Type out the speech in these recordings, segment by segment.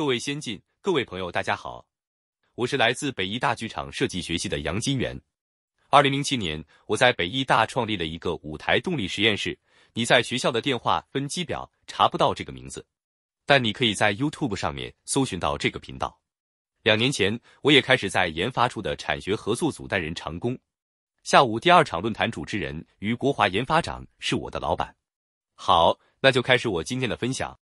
各位先进，各位朋友，大家好，我是来自北艺大剧场设计学系的杨金元。二零零七年，我在北艺大创立了一个舞台动力实验室。你在学校的电话分机表查不到这个名字，但你可以在 YouTube 上面搜寻到这个频道。两年前，我也开始在研发处的产学合作组担任长工。下午第二场论坛主持人于国华研发长是我的老板。好，那就开始我今天的分享。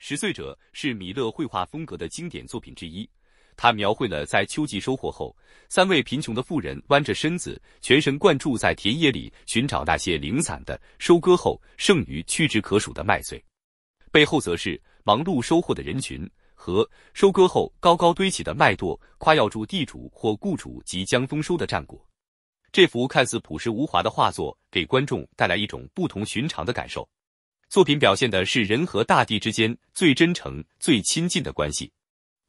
《拾穗者》是米勒绘画风格的经典作品之一。他描绘了在秋季收获后，三位贫穷的妇人弯着身子，全神贯注在田野里寻找那些零散的、收割后剩余屈指可数的麦穗。背后则是忙碌收获的人群和收割后高高堆起的麦垛，夸耀住地主或雇主即将丰收的战果。这幅看似朴实无华的画作，给观众带来一种不同寻常的感受。作品表现的是人和大地之间最真诚、最亲近的关系。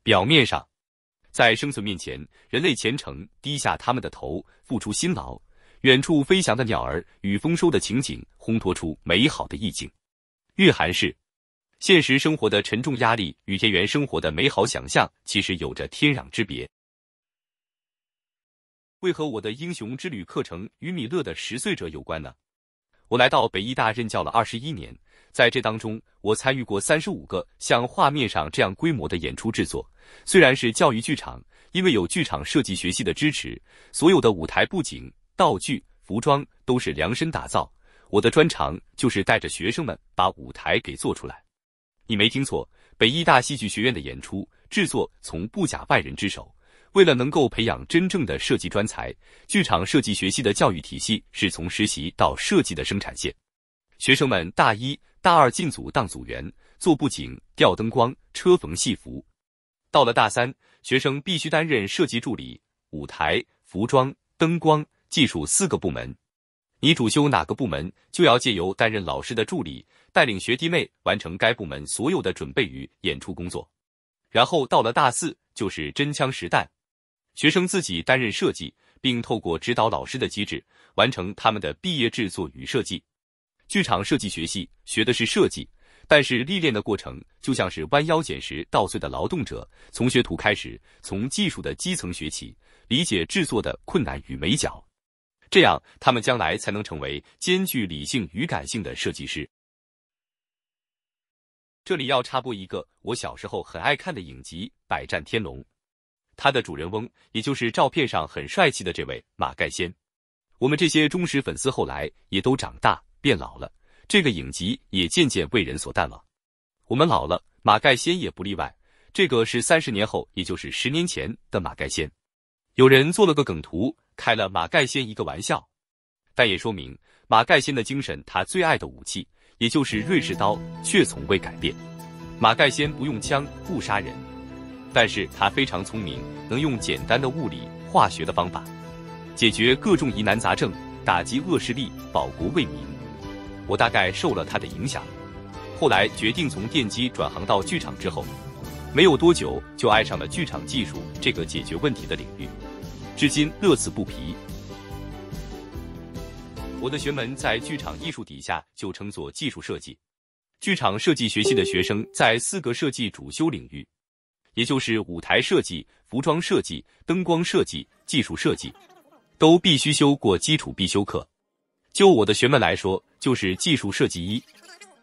表面上，在生存面前，人类虔诚低下他们的头，付出辛劳。远处飞翔的鸟儿与丰收的情景，烘托出美好的意境，蕴含是现实生活的沉重压力与田园生活的美好想象，其实有着天壤之别。为何我的英雄之旅课程与米勒的拾穗者有关呢？我来到北医大任教了二十一年。在这当中，我参与过三十五个像画面上这样规模的演出制作。虽然是教育剧场，因为有剧场设计学系的支持，所有的舞台布景、道具、服装都是量身打造。我的专长就是带着学生们把舞台给做出来。你没听错，北医大戏剧学院的演出制作从不假外人之手。为了能够培养真正的设计专才，剧场设计学系的教育体系是从实习到设计的生产线。学生们大一。大二进组当组员，做布景、吊灯光、车缝戏服。到了大三，学生必须担任设计助理、舞台、服装、灯光、技术四个部门。你主修哪个部门，就要借由担任老师的助理，带领学弟妹完成该部门所有的准备与演出工作。然后到了大四，就是真枪实弹，学生自己担任设计，并透过指导老师的机制，完成他们的毕业制作与设计。剧场设计学系学的是设计，但是历练的过程就像是弯腰捡拾稻穗的劳动者，从学徒开始，从技术的基层学起，理解制作的困难与美角，这样他们将来才能成为兼具理性与感性的设计师。这里要插播一个我小时候很爱看的影集《百战天龙》，它的主人翁也就是照片上很帅气的这位马盖先，我们这些忠实粉丝后来也都长大。变老了，这个影集也渐渐为人所淡忘。我们老了，马盖先也不例外。这个是三十年后，也就是十年前的马盖先。有人做了个梗图，开了马盖先一个玩笑，但也说明马盖先的精神，他最爱的武器，也就是瑞士刀，却从未改变。马盖先不用枪不杀人，但是他非常聪明，能用简单的物理化学的方法解决各种疑难杂症，打击恶势力，保国为民。我大概受了他的影响，后来决定从电机转行到剧场之后，没有多久就爱上了剧场技术这个解决问题的领域，至今乐此不疲。我的学门在剧场艺术底下就称作技术设计。剧场设计学系的学生在四个设计主修领域，也就是舞台设计、服装设计、灯光设计、技术设计，都必须修过基础必修课。就我的学妹来说，就是技术设计一。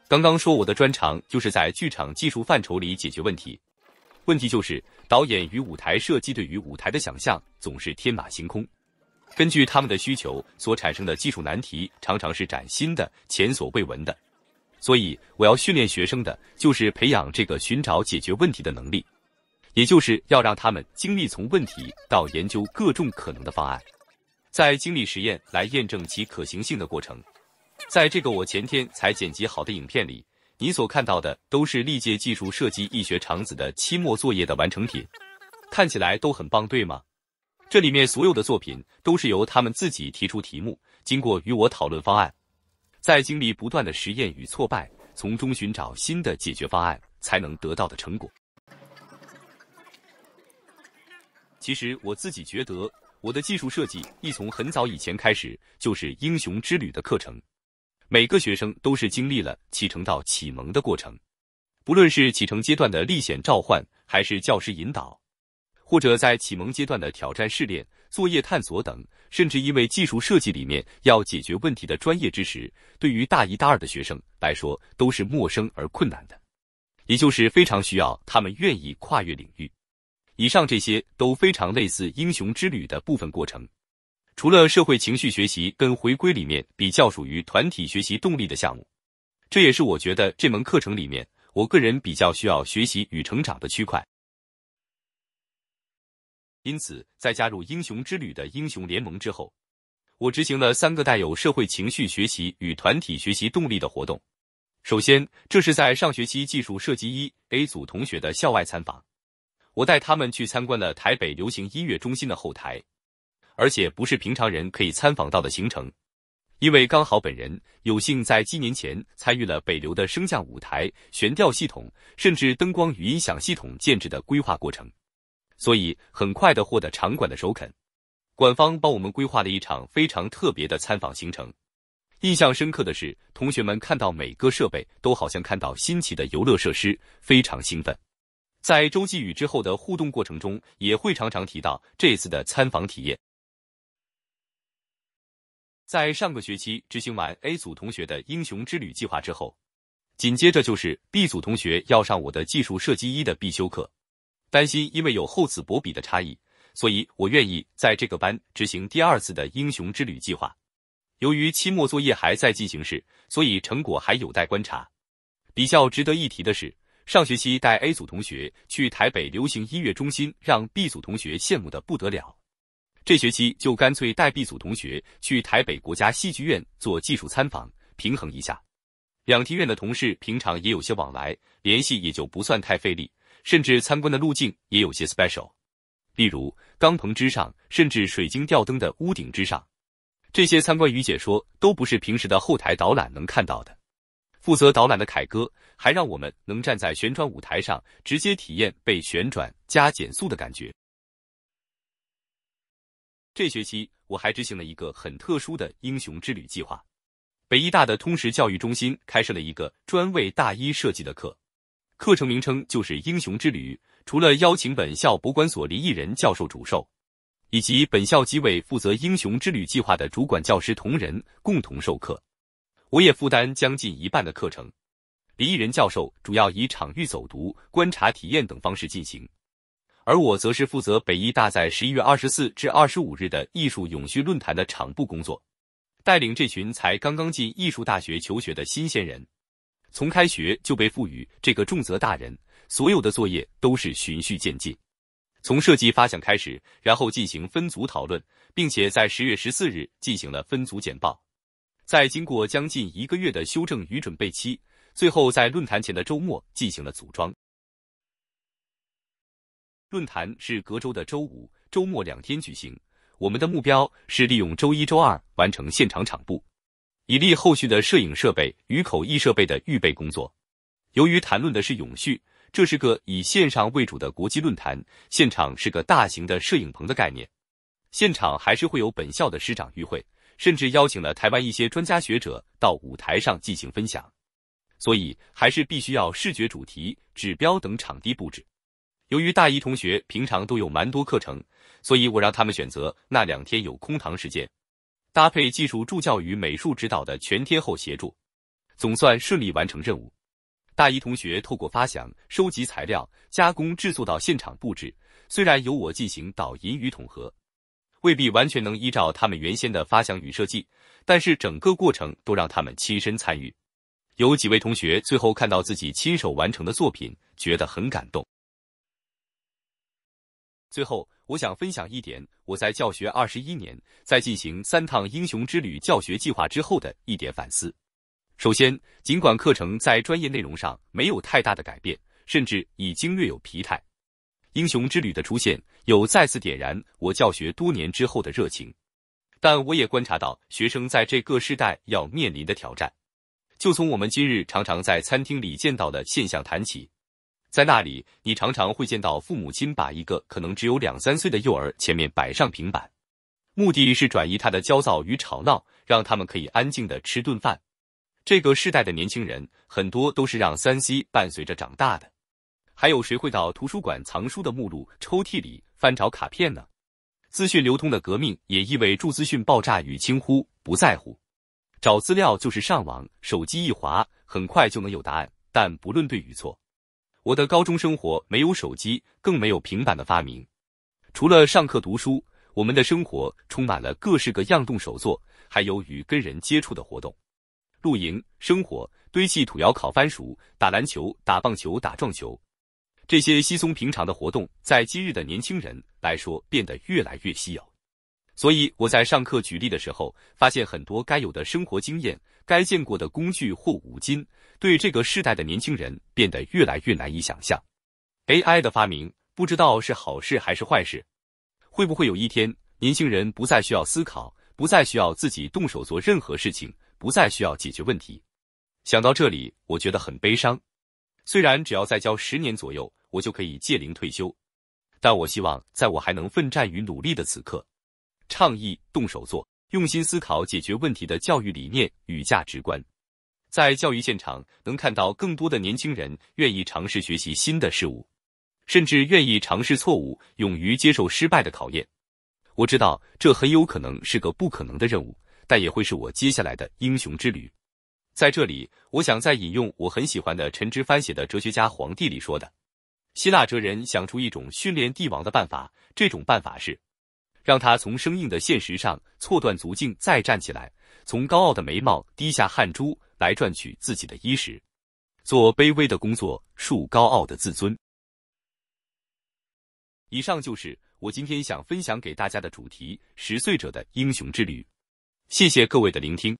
刚刚说我的专长就是在剧场技术范畴里解决问题。问题就是导演与舞台设计对于舞台的想象总是天马行空，根据他们的需求所产生的技术难题常常是崭新的、前所未闻的。所以我要训练学生的，就是培养这个寻找解决问题的能力，也就是要让他们经历从问题到研究各种可能的方案。在经历实验来验证其可行性的过程，在这个我前天才剪辑好的影片里，你所看到的都是历届技术设计易学长子的期末作业的完成品，看起来都很棒，对吗？这里面所有的作品都是由他们自己提出题目，经过与我讨论方案，在经历不断的实验与挫败，从中寻找新的解决方案，才能得到的成果。其实我自己觉得。我的技术设计一从很早以前开始就是英雄之旅的课程，每个学生都是经历了启程到启蒙的过程。不论是启程阶段的历险召唤，还是教师引导，或者在启蒙阶段的挑战试炼、作业探索等，甚至因为技术设计里面要解决问题的专业知识，对于大一、大二的学生来说都是陌生而困难的，也就是非常需要他们愿意跨越领域。以上这些都非常类似英雄之旅的部分过程，除了社会情绪学习跟回归里面比较属于团体学习动力的项目，这也是我觉得这门课程里面我个人比较需要学习与成长的区块。因此，在加入英雄之旅的英雄联盟之后，我执行了三个带有社会情绪学习与团体学习动力的活动。首先，这是在上学期技术设计一 A 组同学的校外参访。我带他们去参观了台北流行音乐中心的后台，而且不是平常人可以参访到的行程，因为刚好本人有幸在几年前参与了北流的升降舞台、悬吊系统，甚至灯光与音响系统建制的规划过程，所以很快的获得场馆的首肯，馆方帮我们规划了一场非常特别的参访行程。印象深刻的是，同学们看到每个设备都好像看到新奇的游乐设施，非常兴奋。在周继宇之后的互动过程中，也会常常提到这次的参访体验。在上个学期执行完 A 组同学的英雄之旅计划之后，紧接着就是 B 组同学要上我的技术设计一的必修课。担心因为有厚此薄彼的差异，所以我愿意在这个班执行第二次的英雄之旅计划。由于期末作业还在进行时，所以成果还有待观察。比较值得一提的是。上学期带 A 组同学去台北流行音乐中心，让 B 组同学羡慕的不得了。这学期就干脆带 B 组同学去台北国家戏剧院做技术参访，平衡一下。两厅院的同事平常也有些往来联系，也就不算太费力。甚至参观的路径也有些 special，例如钢棚之上，甚至水晶吊灯的屋顶之上，这些参观与解说都不是平时的后台导览能看到的。负责导览的凯哥还让我们能站在旋转舞台上，直接体验被旋转加减速的感觉。这学期我还执行了一个很特殊的英雄之旅计划。北医大的通识教育中心开设了一个专为大一设计的课，课程名称就是“英雄之旅”。除了邀请本校博管所林毅仁教授主授，以及本校基委负责英雄之旅计划的主管教师同仁共同授课。我也负担将近一半的课程。李毅仁教授主要以场域走读、观察、体验等方式进行，而我则是负责北医大在十一月二十四至二十五日的艺术永续论坛的场部工作，带领这群才刚刚进艺术大学求学的新鲜人。从开学就被赋予这个重责大人，所有的作业都是循序渐进，从设计发想开始，然后进行分组讨论，并且在十月十四日进行了分组简报。在经过将近一个月的修正与准备期，最后在论坛前的周末进行了组装。论坛是隔周的周五、周末两天举行。我们的目标是利用周一周二完成现场场布，以利后续的摄影设备与口译设备的预备工作。由于谈论的是永续，这是个以线上为主的国际论坛，现场是个大型的摄影棚的概念。现场还是会有本校的师长与会。甚至邀请了台湾一些专家学者到舞台上进行分享，所以还是必须要视觉主题、指标等场地布置。由于大一同学平常都有蛮多课程，所以我让他们选择那两天有空堂时间，搭配技术助教与美术指导的全天候协助，总算顺利完成任务。大一同学透过发想、收集材料、加工制作到现场布置，虽然由我进行导引与统合。未必完全能依照他们原先的发想与设计，但是整个过程都让他们亲身参与。有几位同学最后看到自己亲手完成的作品，觉得很感动。最后，我想分享一点我在教学二十一年，在进行三趟英雄之旅教学计划之后的一点反思。首先，尽管课程在专业内容上没有太大的改变，甚至已经略有疲态。英雄之旅的出现，又再次点燃我教学多年之后的热情。但我也观察到，学生在这个时代要面临的挑战。就从我们今日常常在餐厅里见到的现象谈起。在那里，你常常会见到父母亲把一个可能只有两三岁的幼儿前面摆上平板，目的是转移他的焦躁与吵闹，让他们可以安静的吃顿饭。这个时代的年轻人，很多都是让三 C 伴随着长大的。还有谁会到图书馆藏书的目录抽屉里翻找卡片呢？资讯流通的革命也意味著资讯爆炸与轻忽不在乎。找资料就是上网，手机一滑，很快就能有答案。但不论对与错，我的高中生活没有手机，更没有平板的发明。除了上课读书，我们的生活充满了各式各样动手做，还有与跟人接触的活动：露营、生火、堆砌土窑烤番薯、打篮球、打棒球、打撞球。这些稀松平常的活动，在今日的年轻人来说变得越来越稀有，所以我在上课举例的时候，发现很多该有的生活经验、该见过的工具或五金，对这个世代的年轻人变得越来越难以想象。AI 的发明，不知道是好事还是坏事，会不会有一天，年轻人不再需要思考，不再需要自己动手做任何事情，不再需要解决问题？想到这里，我觉得很悲伤。虽然只要再教十年左右，我就可以借龄退休，但我希望在我还能奋战与努力的此刻，倡议动手做，用心思考解决问题的教育理念与价值观，在教育现场能看到更多的年轻人愿意尝试学习新的事物，甚至愿意尝试错误，勇于接受失败的考验。我知道这很有可能是个不可能的任务，但也会是我接下来的英雄之旅。在这里，我想再引用我很喜欢的陈之帆写的《哲学家皇帝》里说的。希腊哲人想出一种训练帝王的办法，这种办法是，让他从生硬的现实上错断足径再站起来，从高傲的眉毛滴下汗珠来赚取自己的衣食，做卑微的工作，树高傲的自尊。以上就是我今天想分享给大家的主题《十岁者的英雄之旅》，谢谢各位的聆听。